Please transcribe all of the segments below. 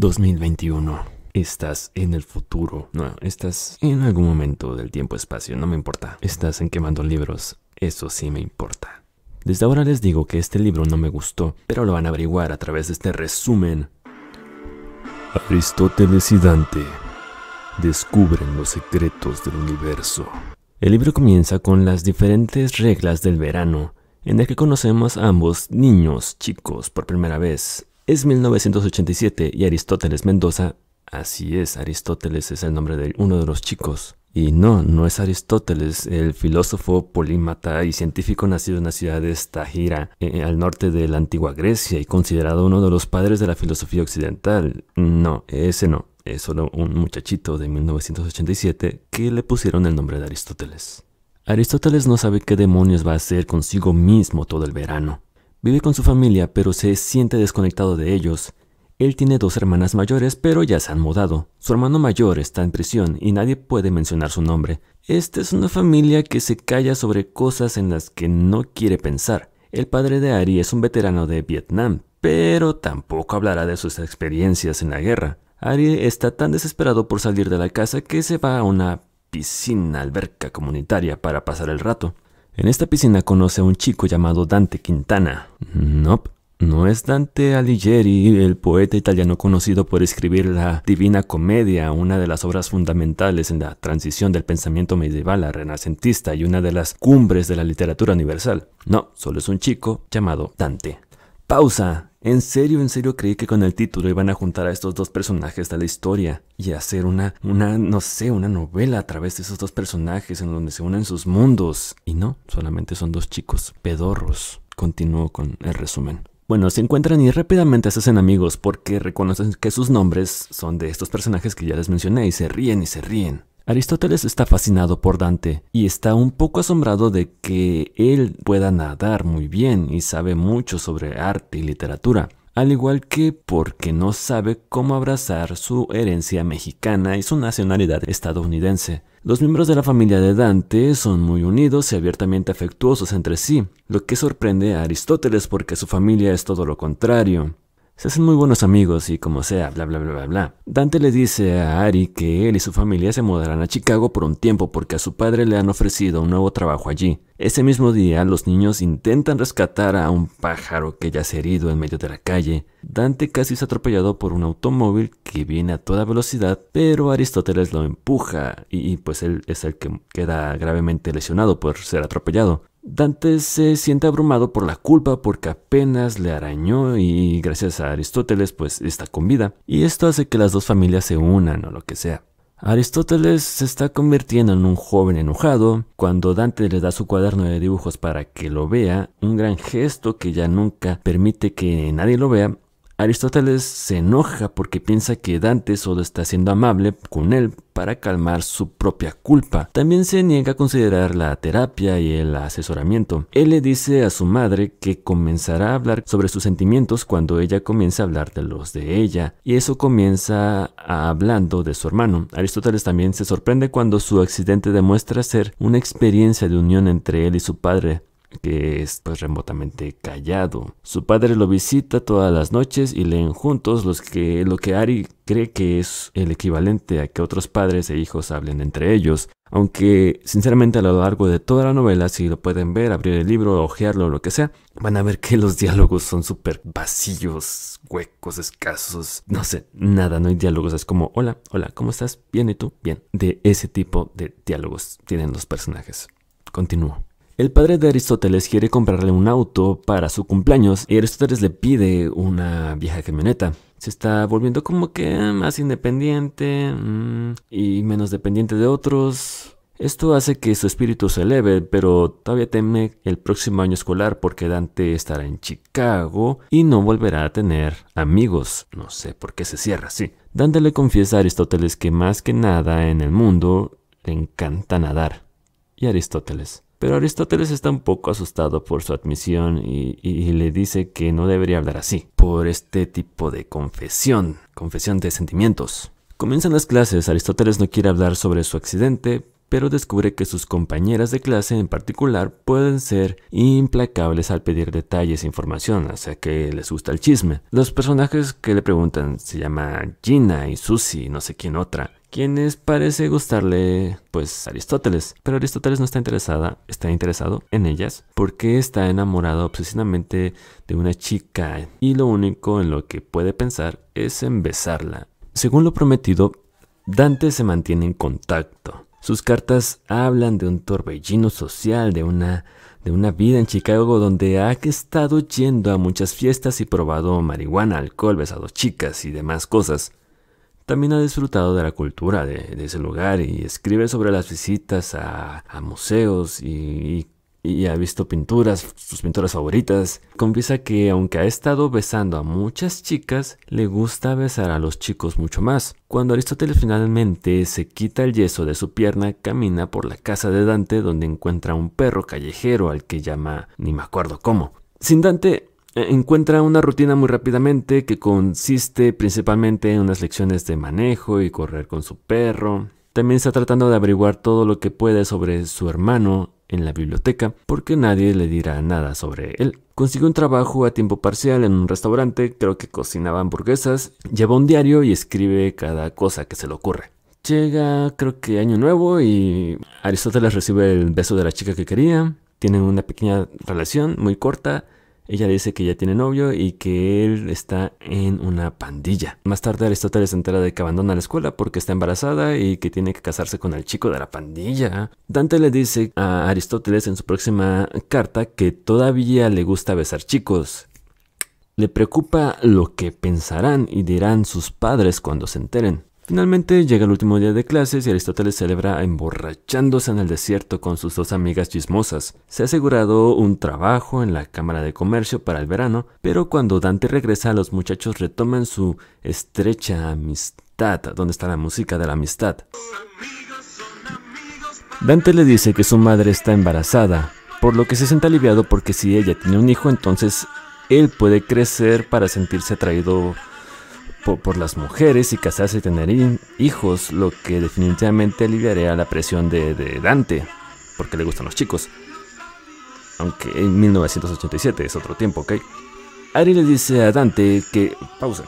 2021. Estás en el futuro. No, estás en algún momento del tiempo-espacio, no me importa. Estás en quemando libros. Eso sí me importa. Desde ahora les digo que este libro no me gustó, pero lo van a averiguar a través de este resumen. Aristóteles y Dante descubren los secretos del universo. El libro comienza con las diferentes reglas del verano, en el que conocemos a ambos niños chicos por primera vez es 1987 y Aristóteles Mendoza, así es, Aristóteles es el nombre de uno de los chicos. Y no, no es Aristóteles, el filósofo polímata y científico nacido en la ciudad de Stagira, eh, al norte de la antigua Grecia y considerado uno de los padres de la filosofía occidental. No, ese no, es solo un muchachito de 1987 que le pusieron el nombre de Aristóteles. Aristóteles no sabe qué demonios va a hacer consigo mismo todo el verano. Vive con su familia, pero se siente desconectado de ellos. Él tiene dos hermanas mayores, pero ya se han mudado. Su hermano mayor está en prisión y nadie puede mencionar su nombre. Esta es una familia que se calla sobre cosas en las que no quiere pensar. El padre de Ari es un veterano de Vietnam, pero tampoco hablará de sus experiencias en la guerra. Ari está tan desesperado por salir de la casa que se va a una piscina alberca comunitaria para pasar el rato. En esta piscina conoce a un chico llamado Dante Quintana. No, No es Dante Alighieri, el poeta italiano conocido por escribir la Divina Comedia, una de las obras fundamentales en la transición del pensamiento medieval a renacentista y una de las cumbres de la literatura universal. No, solo es un chico llamado Dante. Pausa. En serio, en serio creí que con el título iban a juntar a estos dos personajes de la historia y hacer una, una, no sé, una novela a través de esos dos personajes en donde se unen sus mundos. Y no, solamente son dos chicos pedorros. Continúo con el resumen. Bueno, se encuentran y rápidamente se hacen amigos porque reconocen que sus nombres son de estos personajes que ya les mencioné y se ríen y se ríen. Aristóteles está fascinado por Dante y está un poco asombrado de que él pueda nadar muy bien y sabe mucho sobre arte y literatura, al igual que porque no sabe cómo abrazar su herencia mexicana y su nacionalidad estadounidense. Los miembros de la familia de Dante son muy unidos y abiertamente afectuosos entre sí, lo que sorprende a Aristóteles porque su familia es todo lo contrario. Se hacen muy buenos amigos y como sea, bla bla bla bla bla. Dante le dice a Ari que él y su familia se mudarán a Chicago por un tiempo porque a su padre le han ofrecido un nuevo trabajo allí. Ese mismo día, los niños intentan rescatar a un pájaro que ya ha herido en medio de la calle. Dante casi es atropellado por un automóvil que viene a toda velocidad, pero Aristóteles lo empuja y, pues él es el que queda gravemente lesionado por ser atropellado. Dante se siente abrumado por la culpa porque apenas le arañó y gracias a Aristóteles pues está con vida. Y esto hace que las dos familias se unan o lo que sea. Aristóteles se está convirtiendo en un joven enojado cuando Dante le da su cuaderno de dibujos para que lo vea, un gran gesto que ya nunca permite que nadie lo vea, Aristóteles se enoja porque piensa que Dante solo está siendo amable con él para calmar su propia culpa. También se niega a considerar la terapia y el asesoramiento. Él le dice a su madre que comenzará a hablar sobre sus sentimientos cuando ella comience a hablar de los de ella, y eso comienza hablando de su hermano. Aristóteles también se sorprende cuando su accidente demuestra ser una experiencia de unión entre él y su padre, que es pues, remotamente callado. Su padre lo visita todas las noches y leen juntos los que, lo que Ari cree que es el equivalente a que otros padres e hijos hablen entre ellos. Aunque sinceramente a lo largo de toda la novela, si lo pueden ver, abrir el libro, ojearlo, lo que sea, van a ver que los diálogos son súper vacíos, huecos, escasos, no sé, nada, no hay diálogos, es como, hola, hola, ¿cómo estás? Bien, ¿y tú? Bien. De ese tipo de diálogos tienen los personajes. Continúo. El padre de Aristóteles quiere comprarle un auto para su cumpleaños y Aristóteles le pide una vieja camioneta. Se está volviendo como que más independiente mm, y menos dependiente de otros. Esto hace que su espíritu se eleve, pero todavía teme el próximo año escolar porque Dante estará en Chicago y no volverá a tener amigos. No sé por qué se cierra así. Dante le confiesa a Aristóteles que más que nada en el mundo le encanta nadar. Y Aristóteles pero Aristóteles está un poco asustado por su admisión y, le dice que no debería hablar así, por este tipo de confesión, confesión de sentimientos. Comienzan las clases, Aristóteles no quiere hablar sobre su accidente, pero descubre que sus compañeras de clase en particular pueden ser implacables al pedir detalles e información, o sea que les gusta el chisme. Los personajes que le preguntan se llaman Gina y Susie y no sé quién otra, quienes parece gustarle pues Aristóteles, pero Aristóteles no está interesada, está interesado en ellas porque está enamorado obsesivamente de una chica y lo único en lo que puede pensar es en besarla. Según lo prometido, Dante se mantiene en contacto. Sus cartas hablan de un torbellino social, de una de una vida en Chicago donde ha estado yendo a muchas fiestas y probado marihuana, alcohol, besado chicas y demás cosas. También ha disfrutado de la cultura de, ese lugar y escribe sobre las visitas a, museos y, y, ha visto pinturas, sus pinturas favoritas. Confiesa que aunque ha estado besando a muchas chicas, le gusta besar a los chicos mucho más. Cuando Aristóteles finalmente se quita el yeso de su pierna, camina por la casa de Dante donde encuentra un perro callejero al que llama ni me acuerdo cómo. Sin Dante, eh, encuentra una rutina muy rápidamente que consiste principalmente en unas lecciones de manejo y correr con su perro. También está tratando de averiguar todo lo que puede sobre su hermano en la biblioteca porque nadie le dirá nada sobre él. consigue un trabajo a tiempo parcial en un restaurante, creo que cocinaba hamburguesas, lleva un diario y escribe cada cosa que se le ocurre. Llega creo que año nuevo y Aristóteles recibe el beso de la chica que quería, tienen una pequeña relación muy corta, ella dice que ya tiene novio y que él está en una pandilla. Más tarde Aristóteles se entera de que abandona la escuela porque está embarazada y que tiene que casarse con el chico de la pandilla. Dante le dice a Aristóteles en su próxima carta que todavía le gusta besar chicos. Le preocupa lo que pensarán y dirán sus padres cuando se enteren. Finalmente llega el último día de clases y Aristóteles celebra emborrachándose en el desierto con sus dos amigas chismosas. Se ha asegurado un trabajo en la Cámara de Comercio para el verano, pero cuando Dante regresa los muchachos retoman su estrecha amistad, donde está la música de la amistad. Dante le dice que su madre está embarazada, por lo que se siente aliviado porque si ella tiene un hijo entonces él puede crecer para sentirse atraído por, las mujeres y casarse y tener hijos, lo que definitivamente aliviaría la presión de, Dante, porque le gustan los chicos. Aunque en 1987 es otro tiempo, ¿ok? Ari le dice a Dante que... Pausa.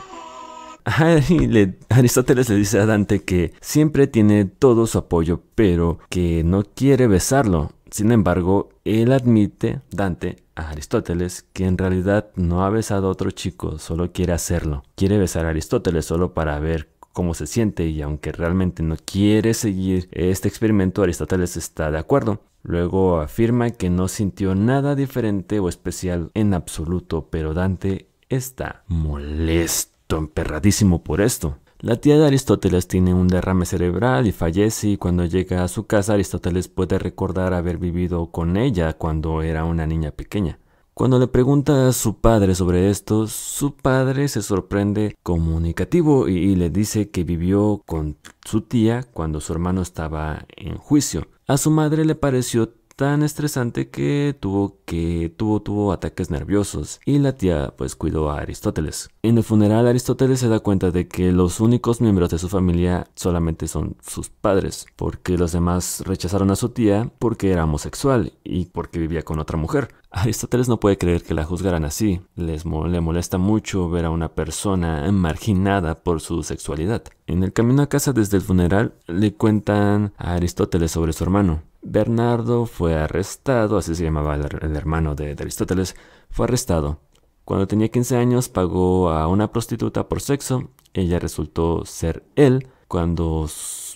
Aristóteles le dice a Dante que siempre tiene todo su apoyo, pero que no quiere besarlo, sin embargo, él admite, Dante, a Aristóteles, que en realidad no ha besado a otro chico, solo quiere hacerlo. Quiere besar a Aristóteles solo para ver cómo se siente y aunque realmente no quiere seguir este experimento, Aristóteles está de acuerdo. Luego afirma que no sintió nada diferente o especial en absoluto, pero Dante está molesto, emperradísimo por esto. La tía de Aristóteles tiene un derrame cerebral y fallece y cuando llega a su casa Aristóteles puede recordar haber vivido con ella cuando era una niña pequeña. Cuando le pregunta a su padre sobre esto, su padre se sorprende comunicativo y, y, le dice que vivió con su tía cuando su hermano estaba en juicio. A su madre le pareció tan estresante que tuvo que tuvo tuvo ataques nerviosos y la tía pues cuidó a Aristóteles. En el funeral Aristóteles se da cuenta de que los únicos miembros de su familia solamente son sus padres, porque los demás rechazaron a su tía porque era homosexual y porque vivía con otra mujer. Aristóteles no puede creer que la juzgaran así, Les le molesta mucho ver a una persona marginada por su sexualidad. En el camino a casa desde el funeral le cuentan a Aristóteles sobre su hermano. Bernardo fue arrestado, así se llamaba el, hermano de, Aristóteles, fue arrestado. Cuando tenía 15 años pagó a una prostituta por sexo, ella resultó ser él. Cuando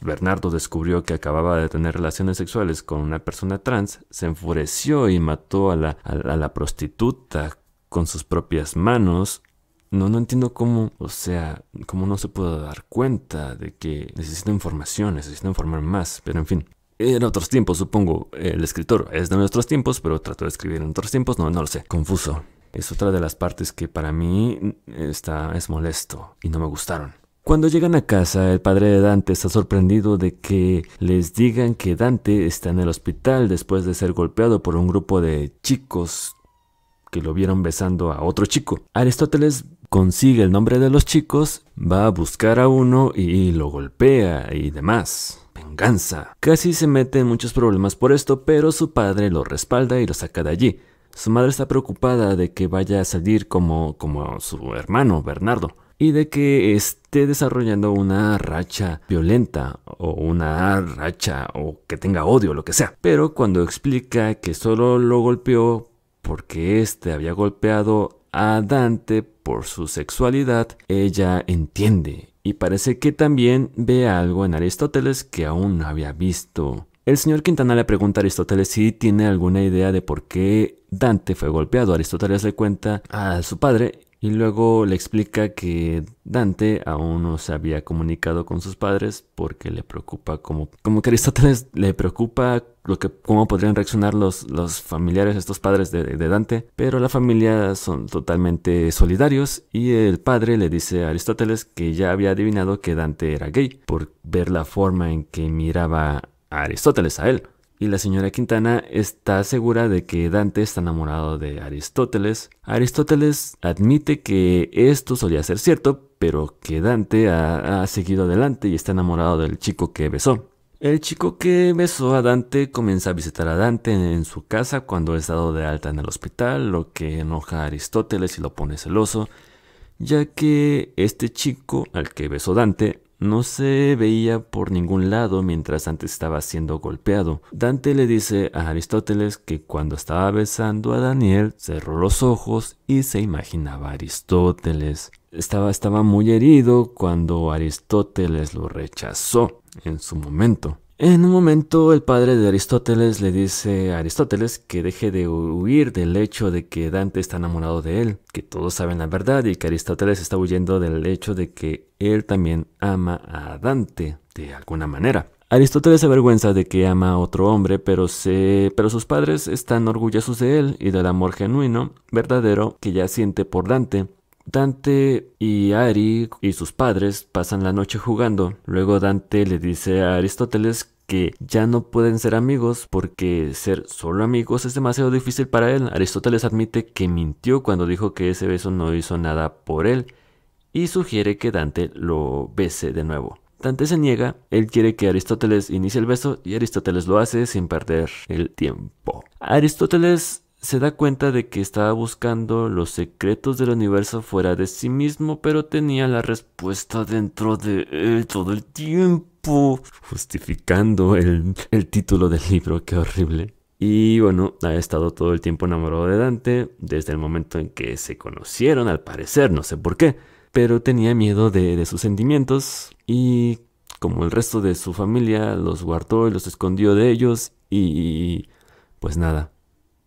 Bernardo descubrió que acababa de tener relaciones sexuales con una persona trans, se enfureció y mató a la, a la prostituta con sus propias manos. No, no entiendo cómo, o sea, cómo no se puede dar cuenta de que necesita información, necesita informar más, pero en fin. En otros tiempos, supongo, el escritor es de nuestros tiempos, pero trató de escribir en otros tiempos, no, no lo sé, confuso. Es otra de las partes que para mí mm, está, es molesto y no me gustaron. Cuando llegan a casa, el padre de Dante está sorprendido de que les digan que Dante está en el hospital después de ser golpeado por un grupo de chicos que lo vieron besando a otro chico. Aristóteles consigue el nombre de los chicos, va a buscar a uno y lo golpea y demás. Venganza. Casi se mete en muchos problemas por esto, pero su padre lo respalda y lo saca de allí. Su madre está preocupada de que vaya a salir como, como su hermano Bernardo y de que esté desarrollando una racha violenta o una racha o que tenga odio, lo que sea. Pero cuando explica que solo lo golpeó porque éste había golpeado a Dante por su sexualidad, ella entiende y parece que también ve algo en Aristóteles que aún no había visto. El señor Quintana le pregunta a Aristóteles si tiene alguna idea de por qué Dante fue golpeado. Aristóteles le cuenta a su padre y luego le explica que Dante aún no se había comunicado con sus padres porque le preocupa como, como que Aristóteles le preocupa lo que, cómo podrían reaccionar los, los familiares, estos padres de, de, Dante, pero la familia son totalmente solidarios y el padre le dice a Aristóteles que ya había adivinado que Dante era gay por ver la forma en que miraba a Aristóteles a él. Y la señora Quintana está segura de que Dante está enamorado de Aristóteles. Aristóteles admite que esto solía ser cierto, pero que Dante ha, seguido adelante y está enamorado del chico que besó. El chico que besó a Dante comienza a visitar a Dante en su casa cuando ha estado de alta en el hospital, lo que enoja a Aristóteles y lo pone celoso, ya que este chico al que besó Dante no se veía por ningún lado mientras antes estaba siendo golpeado. Dante le dice a Aristóteles que cuando estaba besando a Daniel cerró los ojos y se imaginaba a Aristóteles. Estaba, estaba muy herido cuando Aristóteles lo rechazó en su momento. En un momento el padre de Aristóteles le dice a Aristóteles que deje de huir del hecho de que Dante está enamorado de él, que todos saben la verdad y que Aristóteles está huyendo del hecho de que él también ama a Dante de alguna manera. Aristóteles se avergüenza de que ama a otro hombre, pero, se... pero sus padres están orgullosos de él y del amor genuino, verdadero, que ya siente por Dante. Dante y Ari y sus padres pasan la noche jugando. Luego Dante le dice a Aristóteles que ya no pueden ser amigos porque ser solo amigos es demasiado difícil para él. Aristóteles admite que mintió cuando dijo que ese beso no hizo nada por él y sugiere que Dante lo bese de nuevo. Dante se niega, él quiere que Aristóteles inicie el beso y Aristóteles lo hace sin perder el tiempo. Aristóteles se da cuenta de que estaba buscando los secretos del universo fuera de sí mismo, pero tenía la respuesta dentro de él todo el tiempo, justificando el, título del libro, qué horrible. Y bueno, ha estado todo el tiempo enamorado de Dante, desde el momento en que se conocieron, al parecer, no sé por qué, pero tenía miedo de, de sus sentimientos y como el resto de su familia los guardó y los escondió de ellos y pues nada,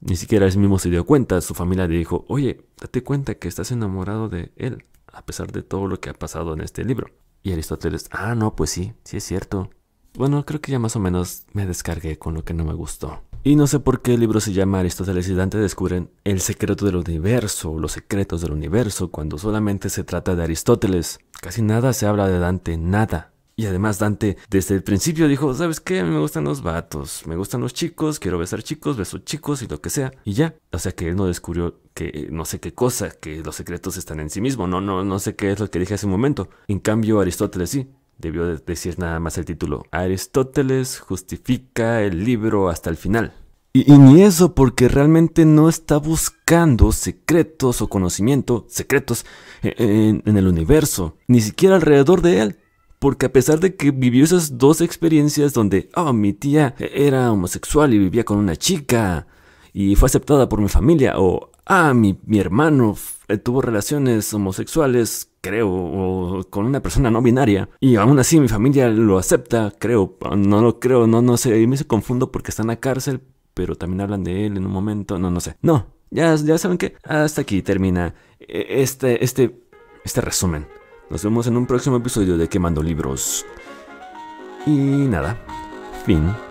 ni siquiera él mismo se dio cuenta. Su familia le dijo, oye, date cuenta que estás enamorado de él, a pesar de todo lo que ha pasado en este libro. Y Aristóteles, ah, no, pues sí, sí es cierto. Bueno, creo que ya más o menos me descargué con lo que no me gustó. Y no sé por qué el libro se llama Aristóteles y Dante descubren el secreto del universo, los secretos del universo, cuando solamente se trata de Aristóteles. Casi nada se habla de Dante, nada. Y además Dante desde el principio dijo, ¿sabes qué? me gustan los vatos, me gustan los chicos, quiero besar chicos, beso chicos y lo que sea. Y ya. O sea que él no descubrió que eh, no sé qué cosa, que los secretos están en sí mismo. No, no, no sé qué es lo que dije hace un momento. En cambio, Aristóteles sí. Debió decir nada más el título. Aristóteles justifica el libro hasta el final. Y, ni eso porque realmente no está buscando secretos o conocimiento, secretos eh, en el universo, ni siquiera alrededor de él porque a pesar de que vivió esas dos experiencias donde, oh, mi tía era homosexual y vivía con una chica y fue aceptada por mi familia, o, ah, mi, mi hermano eh, tuvo relaciones homosexuales, creo, o con una persona no binaria, y aún así mi familia lo acepta, creo, no lo creo, no, no sé, y me confundo porque están a cárcel, pero también hablan de él en un momento, no, no sé, no. Ya, ya saben que hasta aquí termina eh, este, este, este resumen. Nos vemos en un próximo episodio de Quemando Libros. Y nada, fin.